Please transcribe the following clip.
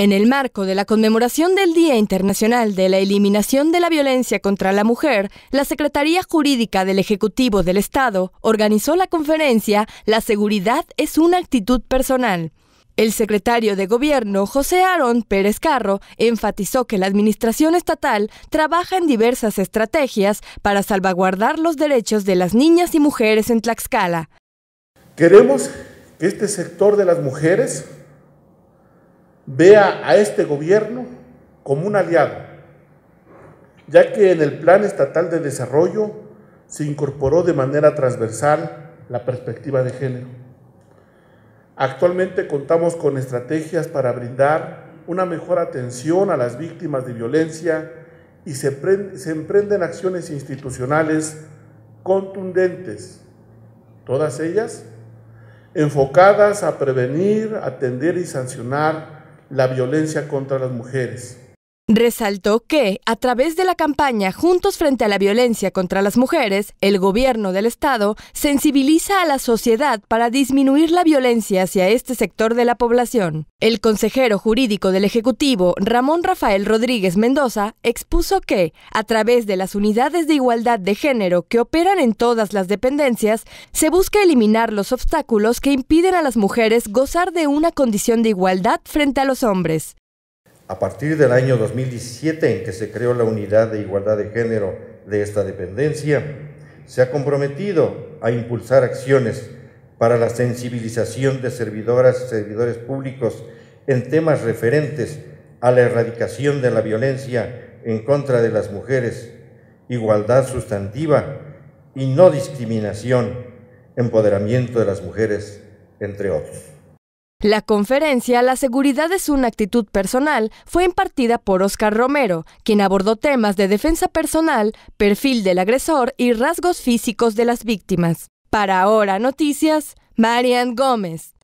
En el marco de la conmemoración del Día Internacional de la Eliminación de la Violencia contra la Mujer, la Secretaría Jurídica del Ejecutivo del Estado organizó la conferencia La seguridad es una actitud personal. El secretario de Gobierno, José Aarón Pérez Carro, enfatizó que la Administración Estatal trabaja en diversas estrategias para salvaguardar los derechos de las niñas y mujeres en Tlaxcala. Queremos que este sector de las mujeres vea a este gobierno como un aliado, ya que en el Plan Estatal de Desarrollo se incorporó de manera transversal la perspectiva de género. Actualmente contamos con estrategias para brindar una mejor atención a las víctimas de violencia y se, emprenden acciones institucionales contundentes, todas ellas enfocadas a prevenir, atender y sancionar la violencia contra las mujeres. Resaltó que, a través de la campaña Juntos frente a la violencia contra las mujeres, el gobierno del Estado sensibiliza a la sociedad para disminuir la violencia hacia este sector de la población. El consejero jurídico del Ejecutivo, Ramón Rafael Rodríguez Mendoza, expuso que, a través de las unidades de igualdad de género que operan en todas las dependencias, se busca eliminar los obstáculos que impiden a las mujeres gozar de una condición de igualdad frente a los hombres. A partir del año 2017 en que se creó la unidad de igualdad de género de esta dependencia, se ha comprometido a impulsar acciones para la sensibilización de servidoras y servidores públicos en temas referentes a la erradicación de la violencia en contra de las mujeres, igualdad sustantiva y no discriminación, empoderamiento de las mujeres, entre otros. La conferencia La seguridad es una actitud personal fue impartida por Oscar Romero, quien abordó temas de defensa personal, perfil del agresor y rasgos físicos de las víctimas. Para ahora, noticias, Marian Gómez.